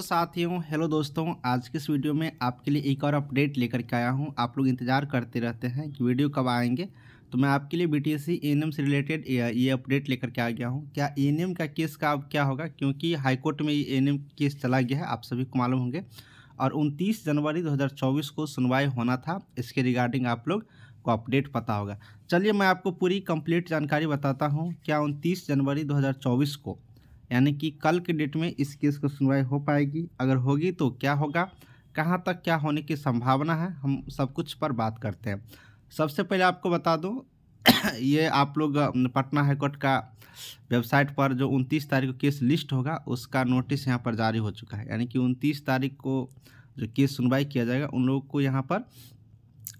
तो साथियों हेलो दोस्तों आज के इस वीडियो में आपके लिए एक और अपडेट लेकर के आया हूं आप लोग इंतज़ार करते रहते हैं कि वीडियो कब आएंगे तो मैं आपके लिए बी टी से रिलेटेड ये अपडेट लेकर के आ गया हूं क्या ए का केस का अब क्या होगा क्योंकि हाईकोर्ट में ये ए केस चला गया है आप सभी को मालूम होंगे और उनतीस जनवरी दो को सुनवाई होना था इसके रिगार्डिंग आप लोग को अपडेट पता होगा चलिए मैं आपको पूरी कंप्लीट जानकारी बताता हूँ क्या उनतीस जनवरी दो को यानी कि कल के डेट में इस केस को सुनवाई हो पाएगी अगर होगी तो क्या होगा कहाँ तक क्या होने की संभावना है हम सब कुछ पर बात करते हैं सबसे पहले आपको बता दूँ ये आप लोग पटना हाईकोर्ट का वेबसाइट पर जो 29 तारीख को केस लिस्ट होगा उसका नोटिस यहाँ पर जारी हो चुका है यानी कि 29 तारीख को जो केस सुनवाई किया जाएगा उन लोगों को यहाँ पर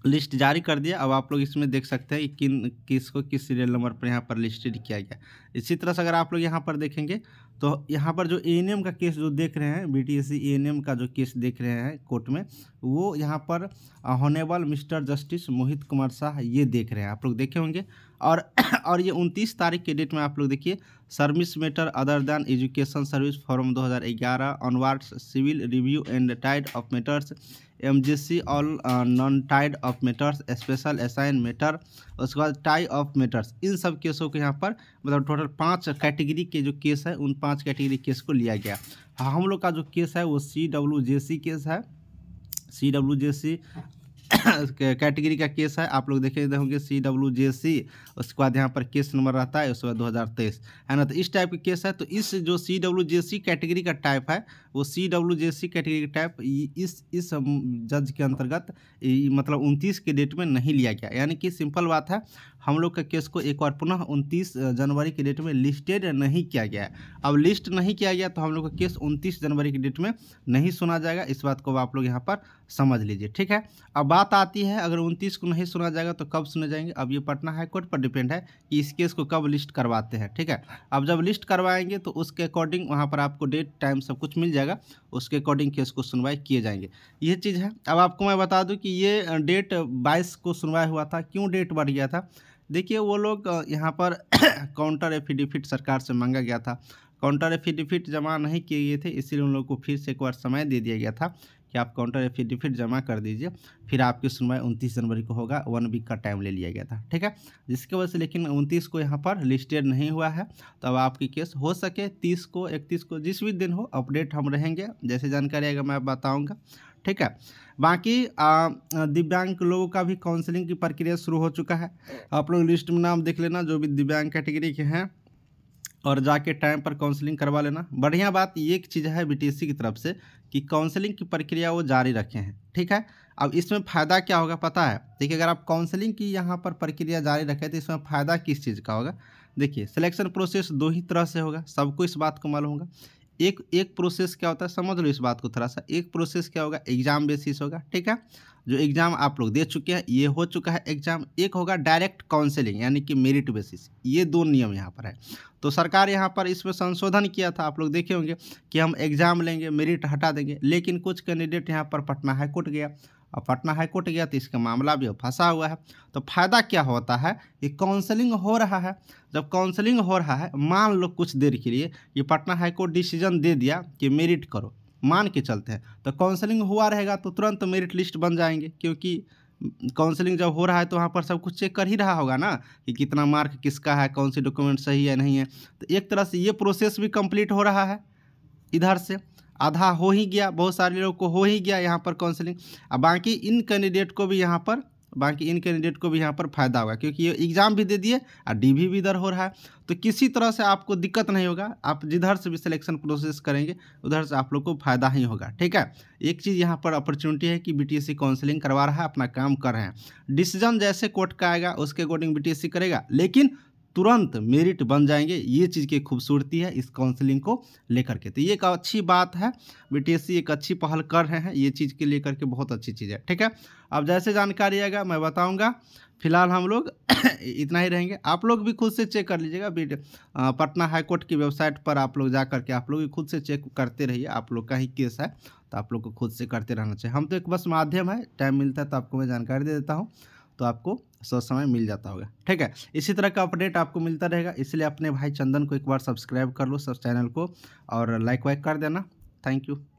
लिस्ट जारी कर दिया अब आप लोग इसमें देख सकते हैं कि किन किस को किस सीरियल नंबर पर यहाँ पर लिस्टेड किया गया इसी तरह से अगर आप लोग यहाँ पर देखेंगे तो यहाँ पर जो ए का केस जो देख रहे हैं बी टी एस का जो केस देख रहे हैं कोर्ट में वो यहाँ पर honourable mister justice Mohit Kumar Shah ये देख रहे हैं आप लोग देखे होंगे और और ये उनतीस तारीख के डेट में आप लोग देखिए service matter other than education service forum 2011 onwards civil review and tied of matters M J C all non tied of matters special assign matter उसके बाद टाई ऑफ मेटर्स इन सब केसों के यहाँ पर मतलब टोटल पांच कैटेगरी के जो केस है उन पांच कैटेगरी केस को लिया गया हम लोग का जो केस है वो C W J C case है C W J C category का केस है आप लोग देखे होंगे सी डब्ल्यू जे सी उसके बाद यहाँ पर केस नंबर रहता है उसके बाद दो है ना तो इस टाइप के केस है तो इस जो C W J C category का टाइप है वो C W J C category का टाइप इस इस जज के अंतर्गत मतलब उनतीस के डेट में नहीं लिया गया यानी कि सिंपल बात है हम लोग का केस को एक बार पुनः उनतीस जनवरी के डेट में लिस्टेड नहीं किया गया अब लिस्ट नहीं किया गया तो हम लोग का केस उनतीस जनवरी के डेट में नहीं सुना जाएगा इस बात को आप लोग यहाँ पर समझ लीजिए ठीक है अब बात आती है अगर उनतीस को नहीं सुना जाएगा तो कब सुने जाएंगे अब ये पटना हाईकोर्ट पर डिपेंड है कि इस केस को कब लिस्ट करवाते हैं ठीक है अब जब लिस्ट करवाएंगे तो उसके अकॉर्डिंग वहाँ पर आपको डेट टाइम सब कुछ मिल जाएगा उसके अकॉर्डिंग केस को सुनवाई किए जाएंगे ये चीज़ है अब आपको मैं बता दूँ कि ये डेट बाईस को सुनवाई हुआ था क्यों डेट बढ़ गया था देखिए वो लोग यहाँ पर काउंटर एफिडेविट सरकार से मांगा गया था काउंटर एफिडेविट जमा नहीं किए गए थे इसलिए उन लोग को फिर से एक बार समय दे दिया गया था कि आप काउंटर एफिडेविट जमा कर दीजिए फिर आपकी सुनवाई उनतीस जनवरी को होगा वन वीक का टाइम ले लिया गया था ठीक है जिसकी वजह से लेकिन उनतीस को यहाँ पर लिस्टेड नहीं हुआ है तो अब आपकी केस हो सके तीस को इकतीस को जिस भी दिन हो अपडेट हम रहेंगे जैसे जानकारी आएगा मैं बताऊँगा ठीक है बाकी दिव्यांग लोगों का भी काउंसलिंग की प्रक्रिया शुरू हो चुका है आप लोग लिस्ट में नाम देख लेना जो भी दिव्यांग कैटेगरी के हैं और जाके टाइम पर काउंसलिंग करवा लेना बढ़िया बात ये एक चीज़ है बीटीसी की तरफ से कि काउंसलिंग की प्रक्रिया वो जारी रखे हैं ठीक है अब इसमें फ़ायदा क्या होगा पता है देखिए अगर आप काउंसलिंग की यहाँ पर प्रक्रिया जारी रखें तो इसमें फ़ायदा किस चीज़ का होगा देखिए सिलेक्शन प्रोसेस दो ही तरह से होगा सबको इस बात को मालूम होगा एक एक प्रोसेस क्या होता है समझ लो इस बात को थोड़ा सा एक प्रोसेस क्या होगा एग्जाम बेसिस होगा ठीक है जो एग्ज़ाम आप लोग दे चुके हैं ये हो चुका है एग्ज़ाम एक होगा डायरेक्ट काउंसलिंग यानी कि मेरिट बेसिस ये दो नियम यहाँ पर है तो सरकार यहाँ पर इसमें संशोधन किया था आप लोग देखे होंगे कि हम एग्ज़ाम लेंगे मेरिट हटा देंगे लेकिन कुछ कैंडिडेट यहाँ पर पटना हाईकोर्ट गया और पटना हाईकोर्ट गया तो इसका मामला भी फंसा हुआ है तो फ़ायदा क्या होता है कि काउंसलिंग हो रहा है जब काउंसलिंग हो रहा है मान लो कुछ देर के लिए ये पटना हाईकोर्ट डिसीजन दे दिया कि मेरिट करो मान के चलते हैं तो काउंसलिंग हुआ रहेगा तो तुरंत मेरिट लिस्ट बन जाएंगे क्योंकि काउंसलिंग जब हो रहा है तो वहाँ पर सब कुछ चेक कर ही रहा होगा ना कि कितना मार्क किसका है कौन सी डॉक्यूमेंट सही है नहीं है तो एक तरह से ये प्रोसेस भी कंप्लीट हो रहा है इधर से आधा हो ही गया बहुत सारे लोग को हो ही गया यहाँ पर काउंसलिंग और बाकी इन कैंडिडेट को भी यहाँ पर बाकी इन कैंडिडेट को भी यहाँ पर फायदा होगा क्योंकि ये एग्ज़ाम भी दे दिए और डी भी इधर हो रहा है तो किसी तरह से आपको दिक्कत नहीं होगा आप जिधर से भी सिलेक्शन प्रोसेस करेंगे उधर से आप लोग को फायदा ही होगा ठीक है एक चीज़ यहाँ पर अपॉर्चुनिटी है कि बीटीसी काउंसलिंग करवा रहा है अपना काम कर रहे हैं डिसीजन जैसे कोर्ट का आएगा उसके अकॉर्डिंग बी करेगा लेकिन तुरंत मेरिट बन जाएंगे ये चीज़ की खूबसूरती है इस काउंसलिंग को लेकर के तो ये एक अच्छी बात है बी एक अच्छी पहल कर रहे हैं ये चीज़ के लेकर के बहुत अच्छी चीज़ है ठीक है अब जैसे जानकारी आएगा मैं बताऊँगा फिलहाल हम लोग इतना ही रहेंगे आप लोग भी खुद से चेक कर लीजिएगा पटना हाईकोर्ट की वेबसाइट पर आप लोग जा करके आप लोग भी खुद से चेक करते रहिए आप लोग का ही केस है तो आप लोग को खुद से करते रहना चाहिए हम तो एक बस माध्यम है टाइम मिलता है तो आपको मैं जानकारी दे देता हूँ तो आपको समय मिल जाता होगा ठीक है इसी तरह का अपडेट आपको मिलता रहेगा इसलिए अपने भाई चंदन को एक बार सब्सक्राइब कर लो सब चैनल को और लाइक वाइक कर देना थैंक यू